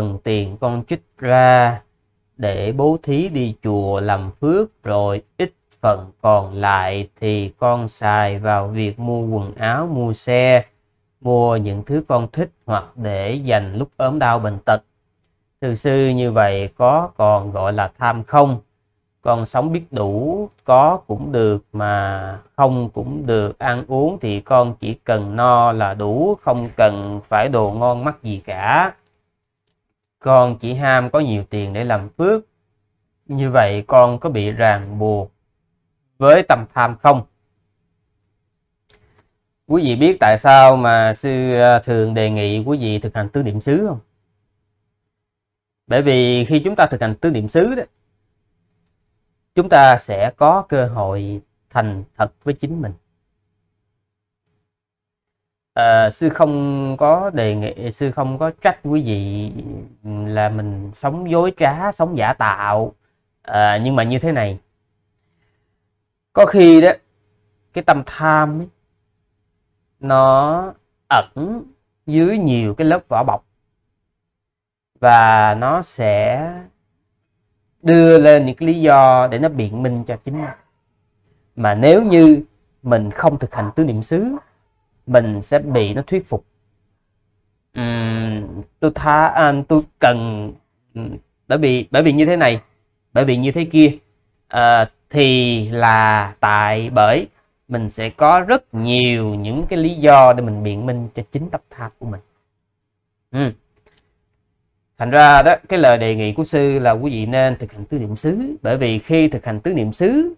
phần tiền con trích ra để bố thí đi chùa làm phước rồi ít phần còn lại thì con xài vào việc mua quần áo, mua xe, mua những thứ con thích hoặc để dành lúc ốm đau bệnh tật. Từ sư như vậy có còn gọi là tham không? Con sống biết đủ, có cũng được mà không cũng được, ăn uống thì con chỉ cần no là đủ, không cần phải đồ ngon mắc gì cả con chỉ ham có nhiều tiền để làm phước như vậy con có bị ràng buộc với tầm tham không quý vị biết tại sao mà sư ờ, thường đề nghị quý vị thực hành tứ niệm xứ không bởi vì khi chúng ta thực hành tứ niệm xứ đó chúng ta sẽ có cơ hội thành thật với chính mình à, sư không có đề nghị sư không có trách quý vị là mình sống dối trá sống giả tạo à, nhưng mà như thế này có khi đó cái tâm tham ấy, nó ẩn dưới nhiều cái lớp vỏ bọc và nó sẽ đưa lên những cái lý do để nó biện minh cho chính mình mà nếu như mình không thực hành tứ niệm xứ mình sẽ bị nó thuyết phục uhm, tôi tha à, tôi cần bởi vì bởi vì như thế này bởi vì như thế kia à, thì là tại bởi mình sẽ có rất nhiều những cái lý do để mình biện minh cho chính tập tháp của mình ừ. thành ra đó cái lời đề nghị của sư là quý vị nên thực hành tứ niệm xứ bởi vì khi thực hành tứ niệm xứ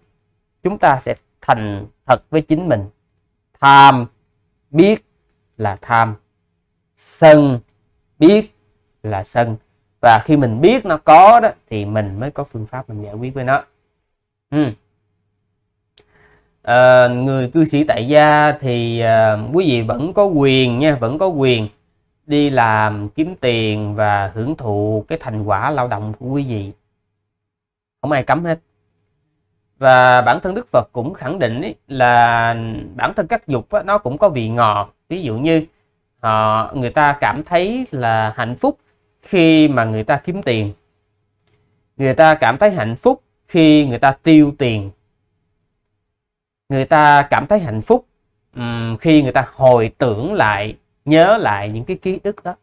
chúng ta sẽ thành thật với chính mình tham biết là tham sân biết là sân và khi mình biết nó có đó thì mình mới có phương pháp mình giải quyết với nó ừ. à, người cư sĩ tại gia thì à, quý vị vẫn có quyền nha vẫn có quyền đi làm kiếm tiền và hưởng thụ cái thành quả lao động của quý vị không ai cấm hết và bản thân Đức Phật cũng khẳng định ý, là bản thân các dục á, nó cũng có vị ngọt ví dụ như họ ờ, người ta cảm thấy là hạnh phúc khi mà người ta kiếm tiền người ta cảm thấy hạnh phúc khi người ta tiêu tiền người ta cảm thấy hạnh phúc um, khi người ta hồi tưởng lại nhớ lại những cái ký ức đó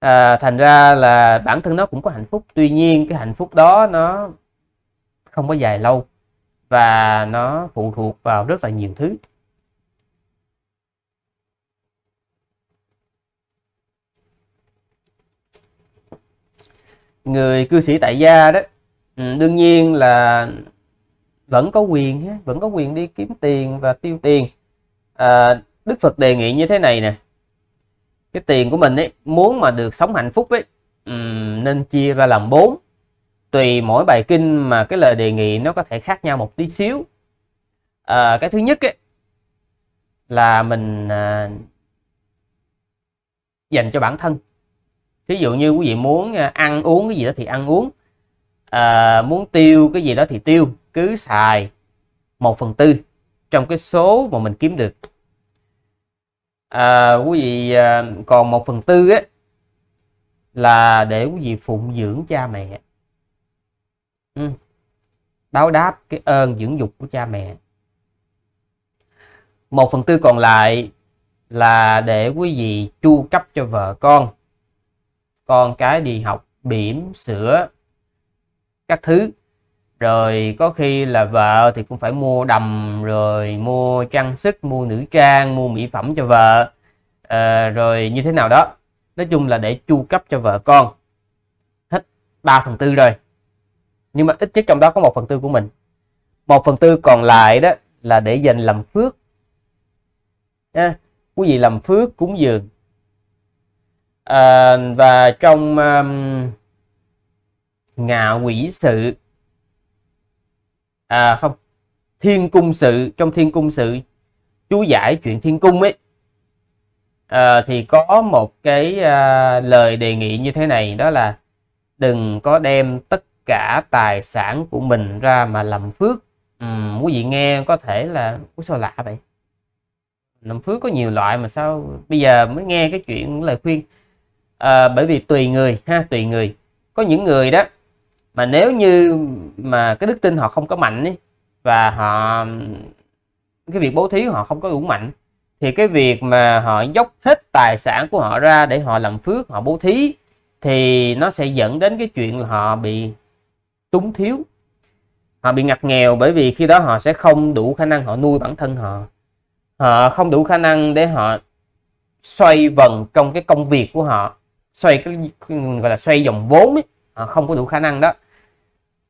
à, thành ra là bản thân nó cũng có hạnh phúc tuy nhiên cái hạnh phúc đó nó không có dài lâu và nó phụ thuộc vào rất là nhiều thứ người cư sĩ tại gia đó ừ, đương nhiên là vẫn có quyền vẫn có quyền đi kiếm tiền và tiêu tiền à, đức phật đề nghị như thế này nè cái tiền của mình ấy muốn mà được sống hạnh phúc ấy ừ, nên chia ra làm bốn tùy mỗi bài kinh mà cái lời đề nghị nó có thể khác nhau một tí xíu à, cái thứ nhất ấy, là mình à, dành cho bản thân ví dụ như quý vị muốn à, ăn uống cái gì đó thì ăn uống à, muốn tiêu cái gì đó thì tiêu cứ xài một phần tư trong cái số mà mình kiếm được à, quý vị à, còn một phần tư ấy, là để quý vị phụng dưỡng cha mẹ Ừ. báo đáp cái ơn dưỡng dục của cha mẹ một phần tư còn lại là để quý vị chu cấp cho vợ con con cái đi học bỉm sữa các thứ rồi có khi là vợ thì cũng phải mua đầm rồi mua trang sức mua nữ trang mua mỹ phẩm cho vợ à, rồi như thế nào đó nói chung là để chu cấp cho vợ con hết 3 phần tư rồi nhưng mà ít nhất trong đó có một phần tư của mình một phần tư còn lại đó là để dành làm phước à, quý vị làm phước cúng dường à, và trong um, ngạ quỷ sự à không thiên cung sự trong thiên cung sự chú giải chuyện thiên cung ấy à, thì có một cái à, lời đề nghị như thế này đó là đừng có đem tất cả tài sản của mình ra mà làm phước ừ, quý vị nghe có thể là Ủa sao lạ vậy làm phước có nhiều loại mà sao bây giờ mới nghe cái chuyện lời khuyên à, bởi vì tùy người ha tùy người có những người đó mà nếu như mà cái đức tin họ không có mạnh ấy, và họ cái việc bố thí họ không có đủ mạnh thì cái việc mà họ dốc hết tài sản của họ ra để họ làm phước họ bố thí thì nó sẽ dẫn đến cái chuyện là họ bị túng thiếu họ bị ngặt nghèo bởi vì khi đó họ sẽ không đủ khả năng họ nuôi bản thân họ họ không đủ khả năng để họ xoay vần trong cái công việc của họ xoay cái gọi là xoay dòng vốn ấy. họ không có đủ khả năng đó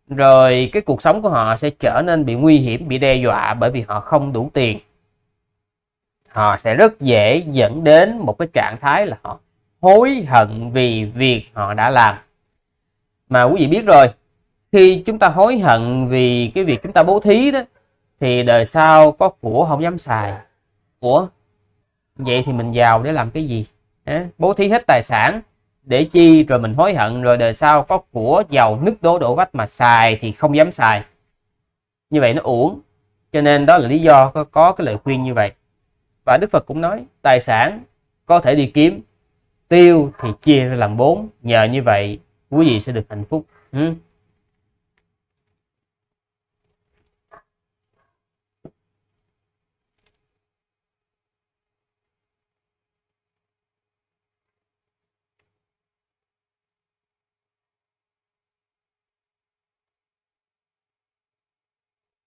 rồi cái cuộc sống của họ sẽ trở nên bị nguy hiểm bị đe dọa bởi vì họ không đủ tiền họ sẽ rất dễ dẫn đến một cái trạng thái là họ hối hận vì việc họ đã làm mà quý vị biết rồi khi chúng ta hối hận vì cái việc chúng ta bố thí đó thì đời sau có của không dám xài của vậy thì mình giàu để làm cái gì bố thí hết tài sản để chi rồi mình hối hận rồi đời sau có của giàu nứt đố đổ vách mà xài thì không dám xài như vậy nó uổng cho nên đó là lý do có, có cái lời khuyên như vậy và đức phật cũng nói tài sản có thể đi kiếm tiêu thì chia ra làm bốn nhờ như vậy quý vị sẽ được hạnh phúc ừ.